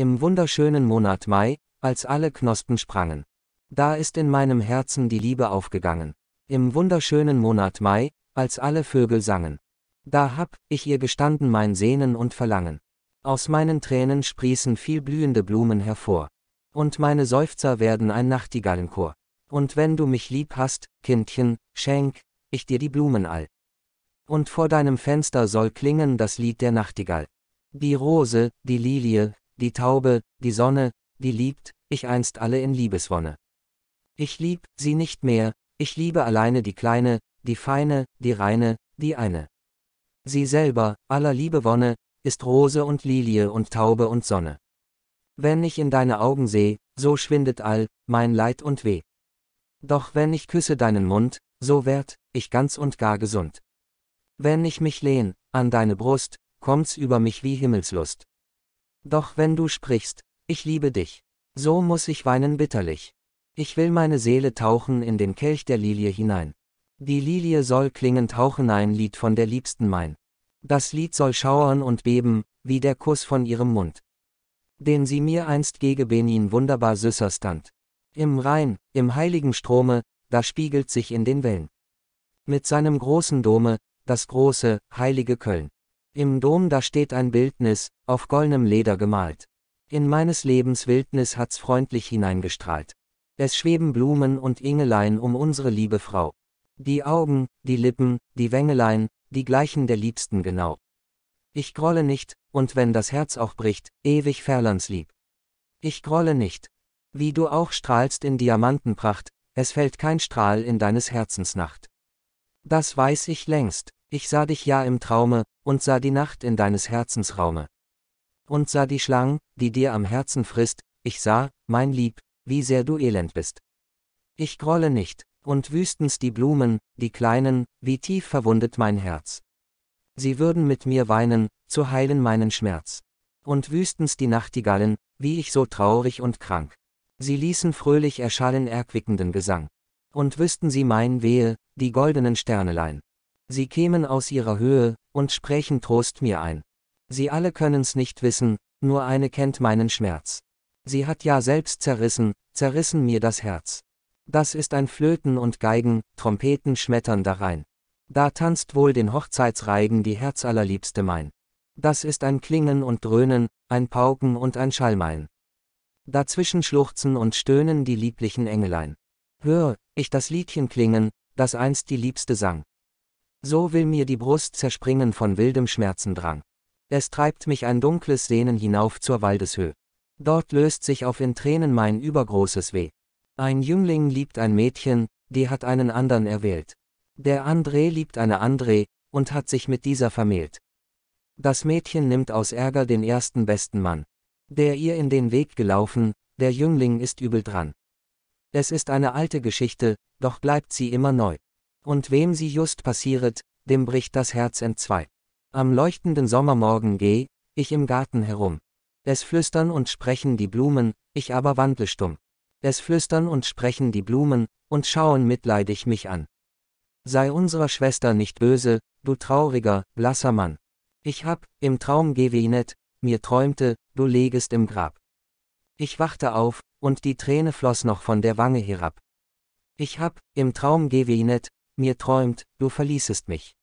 Im wunderschönen Monat Mai, als alle Knospen sprangen. Da ist in meinem Herzen die Liebe aufgegangen. Im wunderschönen Monat Mai, als alle Vögel sangen. Da hab ich ihr gestanden mein Sehnen und Verlangen. Aus meinen Tränen sprießen viel blühende Blumen hervor. Und meine Seufzer werden ein Nachtigallenchor. Und wenn du mich lieb hast, Kindchen, schenk ich dir die Blumen all. Und vor deinem Fenster soll klingen das Lied der Nachtigall. Die Rose, die Lilie, die Taube, die Sonne, die liebt, ich einst alle in Liebeswonne. Ich lieb sie nicht mehr, ich liebe alleine die kleine, die feine, die reine, die eine. Sie selber, aller Liebe Wonne, ist Rose und Lilie und Taube und Sonne. Wenn ich in deine Augen seh, so schwindet all mein Leid und Weh. Doch wenn ich küsse deinen Mund, so werd ich ganz und gar gesund. Wenn ich mich lehn an deine Brust, kommt's über mich wie Himmelslust. Doch wenn du sprichst, ich liebe dich, so muss ich weinen bitterlich. Ich will meine Seele tauchen in den Kelch der Lilie hinein. Die Lilie soll klingend tauchen ein Lied von der Liebsten mein. Das Lied soll schauern und beben, wie der Kuss von ihrem Mund. Den sie mir einst gege Benin wunderbar süßer stand. Im Rhein, im heiligen Strome, da spiegelt sich in den Wellen. Mit seinem großen Dome, das große, heilige Köln. Im Dom da steht ein Bildnis, auf goldenem Leder gemalt. In meines Lebens Wildnis hat's freundlich hineingestrahlt. Es schweben Blumen und Ingelein um unsere liebe Frau. Die Augen, die Lippen, die Wängelein, die gleichen der Liebsten genau. Ich grolle nicht, und wenn das Herz auch bricht, ewig Ferlandslieb. Ich grolle nicht. Wie du auch strahlst in Diamantenpracht, es fällt kein Strahl in deines Herzens Nacht. Das weiß ich längst. Ich sah dich ja im Traume, und sah die Nacht in deines Herzens Raume. Und sah die Schlang, die dir am Herzen frisst, ich sah, mein Lieb, wie sehr du elend bist. Ich grolle nicht, und wüstens die Blumen, die kleinen, wie tief verwundet mein Herz. Sie würden mit mir weinen, zu heilen meinen Schmerz. Und wüstens die Nachtigallen, wie ich so traurig und krank. Sie ließen fröhlich erschallen erquickenden Gesang. Und wüssten sie mein Wehe, die goldenen Sternelein. Sie kämen aus ihrer Höhe, und sprechen Trost mir ein. Sie alle können's nicht wissen, nur eine kennt meinen Schmerz. Sie hat ja selbst zerrissen, zerrissen mir das Herz. Das ist ein Flöten und Geigen, Trompeten schmettern darein. Da tanzt wohl den Hochzeitsreigen die Herzallerliebste mein. Das ist ein Klingen und Dröhnen, ein Pauken und ein Schallmein. Dazwischen schluchzen und stöhnen die lieblichen Engelein. Hör, ich das Liedchen klingen, das einst die Liebste sang. So will mir die Brust zerspringen von wildem Schmerzendrang. Es treibt mich ein dunkles Sehnen hinauf zur Waldeshöh. Dort löst sich auf in Tränen mein übergroßes Weh. Ein Jüngling liebt ein Mädchen, die hat einen anderen erwählt. Der André liebt eine André, und hat sich mit dieser vermählt. Das Mädchen nimmt aus Ärger den ersten besten Mann. Der ihr in den Weg gelaufen, der Jüngling ist übel dran. Es ist eine alte Geschichte, doch bleibt sie immer neu. Und wem sie just passieret, dem bricht das Herz entzwei. Am leuchtenden Sommermorgen geh ich im Garten herum. Es flüstern und sprechen die Blumen, ich aber wandle stumm. Es flüstern und sprechen die Blumen, und schauen mitleidig mich an. Sei unserer Schwester nicht böse, du trauriger, blasser Mann. Ich hab, im Traum geh wie gewienet, mir träumte, du legest im Grab. Ich wachte auf, und die Träne floss noch von der Wange herab. Ich hab, im Traum geh wie gewienet, mir träumt, du verließest mich.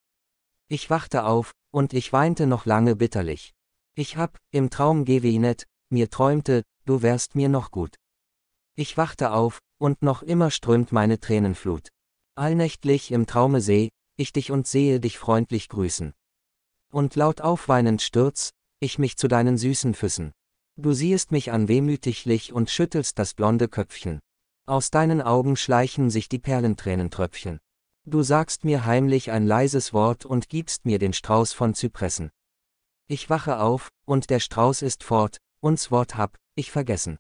Ich wachte auf, und ich weinte noch lange bitterlich. Ich hab, im Traum gewienet, mir träumte, du wärst mir noch gut. Ich wachte auf, und noch immer strömt meine Tränenflut. Allnächtlich im Traume seh, ich dich und sehe dich freundlich grüßen. Und laut aufweinend stürz, ich mich zu deinen süßen Füßen. Du siehst mich an wehmütiglich und schüttelst das blonde Köpfchen. Aus deinen Augen schleichen sich die Perlentränentröpfchen. Du sagst mir heimlich ein leises Wort und gibst mir den Strauß von Zypressen. Ich wache auf, und der Strauß ist fort, uns Wort hab, ich vergessen.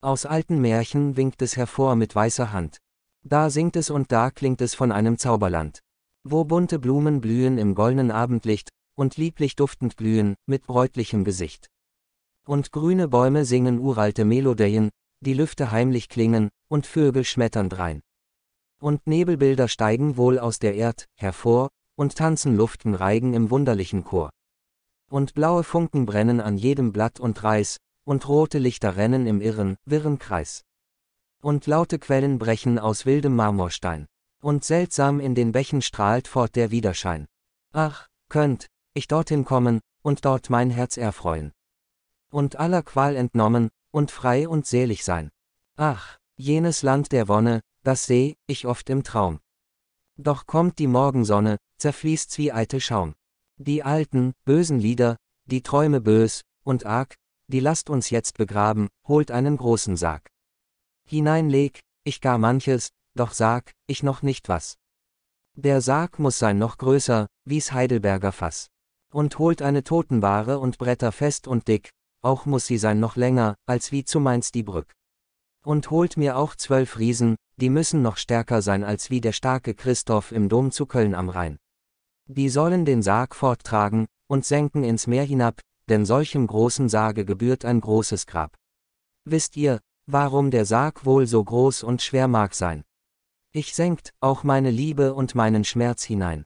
Aus alten Märchen winkt es hervor mit weißer Hand. Da singt es und da klingt es von einem Zauberland. Wo bunte Blumen blühen im goldenen Abendlicht, und lieblich duftend glühen, mit bräutlichem Gesicht. Und grüne Bäume singen uralte Melodien, die Lüfte heimlich klingen, und Vögel schmettern drein und Nebelbilder steigen wohl aus der Erd hervor, und tanzen Luften reigen im wunderlichen Chor. Und blaue Funken brennen an jedem Blatt und Reis, und rote Lichter rennen im irren, wirren Kreis. Und laute Quellen brechen aus wildem Marmorstein. Und seltsam in den Bächen strahlt fort der Widerschein. Ach, könnt ich dorthin kommen, und dort mein Herz erfreuen. Und aller Qual entnommen, und frei und selig sein. Ach, jenes Land der Wonne, das sehe ich oft im Traum. Doch kommt die Morgensonne, zerfließt's wie alte Schaum. Die alten, bösen Lieder, die Träume bös und arg, die lasst uns jetzt begraben, holt einen großen Sarg. Hineinleg ich gar manches, doch sag ich noch nicht was. Der Sarg muss sein noch größer, wie's Heidelberger Fass. Und holt eine Totenware und Bretter fest und dick, auch muss sie sein noch länger, als wie zu Mainz die Brück. Und holt mir auch zwölf Riesen, die müssen noch stärker sein als wie der starke Christoph im Dom zu Köln am Rhein. Die sollen den Sarg forttragen, und senken ins Meer hinab, denn solchem großen Sarge gebührt ein großes Grab. Wisst ihr, warum der Sarg wohl so groß und schwer mag sein? Ich senkt auch meine Liebe und meinen Schmerz hinein.